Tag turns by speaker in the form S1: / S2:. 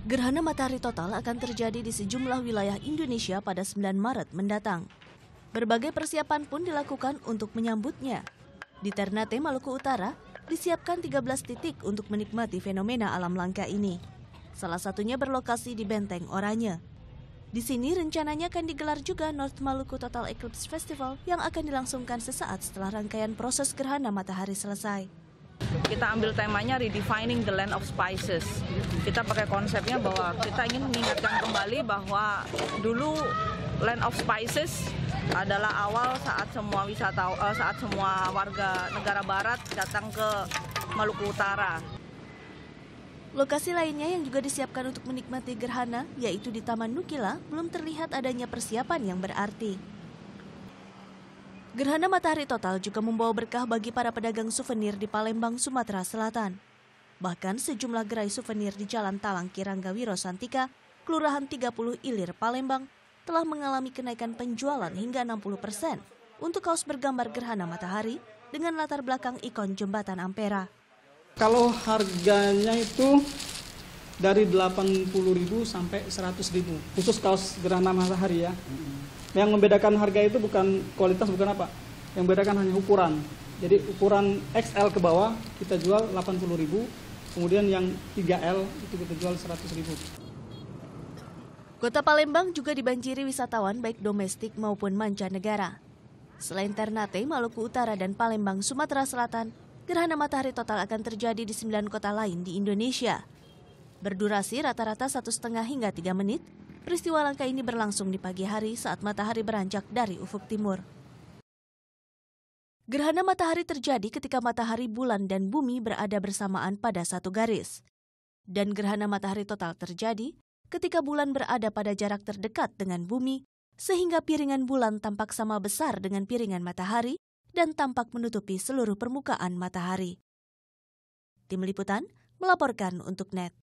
S1: Gerhana matahari total akan terjadi di sejumlah wilayah Indonesia pada 9 Maret mendatang. Berbagai persiapan pun dilakukan untuk menyambutnya. Di Ternate, Maluku Utara, disiapkan 13 titik untuk menikmati fenomena alam langka ini. Salah satunya berlokasi di Benteng Oranye. Di sini rencananya akan digelar juga North Maluku Total Eclipse Festival yang akan dilangsungkan sesaat setelah rangkaian proses gerhana matahari selesai.
S2: Kita ambil temanya redefining the land of spices. Kita pakai konsepnya bahwa kita ingin mengingatkan kembali bahwa dulu land of spices adalah awal saat semua wisata uh, saat semua warga negara barat datang ke Maluku Utara. Lokasi
S1: lainnya yang juga disiapkan untuk menikmati gerhana, yaitu di Taman Nukila, belum terlihat adanya persiapan yang berarti. Gerhana matahari total juga membawa berkah bagi para pedagang souvenir di Palembang, Sumatera Selatan. Bahkan sejumlah gerai souvenir di Jalan Talang Kiranggawiro Santika, Kelurahan 30 Ilir, Palembang, telah mengalami kenaikan penjualan hingga 60 persen untuk kaos bergambar gerhana matahari dengan latar belakang ikon jembatan Ampera.
S3: Kalau harganya itu dari 80.000 sampai 100.000 khusus kaos gerhana matahari ya yang membedakan harga itu bukan kualitas bukan apa yang membedakan hanya ukuran jadi ukuran XL ke bawah kita jual 80.000 kemudian yang 3L itu kita jual 100.000
S1: Kota Palembang juga dibanjiri wisatawan baik domestik maupun mancanegara. Selain Ternate, Maluku Utara dan Palembang, Sumatera Selatan, gerhana matahari total akan terjadi di sembilan kota lain di Indonesia. Berdurasi rata-rata satu setengah hingga tiga menit Peristiwa langka ini berlangsung di pagi hari saat matahari beranjak dari ufuk timur. Gerhana matahari terjadi ketika matahari, bulan, dan bumi berada bersamaan pada satu garis. Dan gerhana matahari total terjadi ketika bulan berada pada jarak terdekat dengan bumi, sehingga piringan bulan tampak sama besar dengan piringan matahari dan tampak menutupi seluruh permukaan matahari. Tim Liputan melaporkan untuk NET.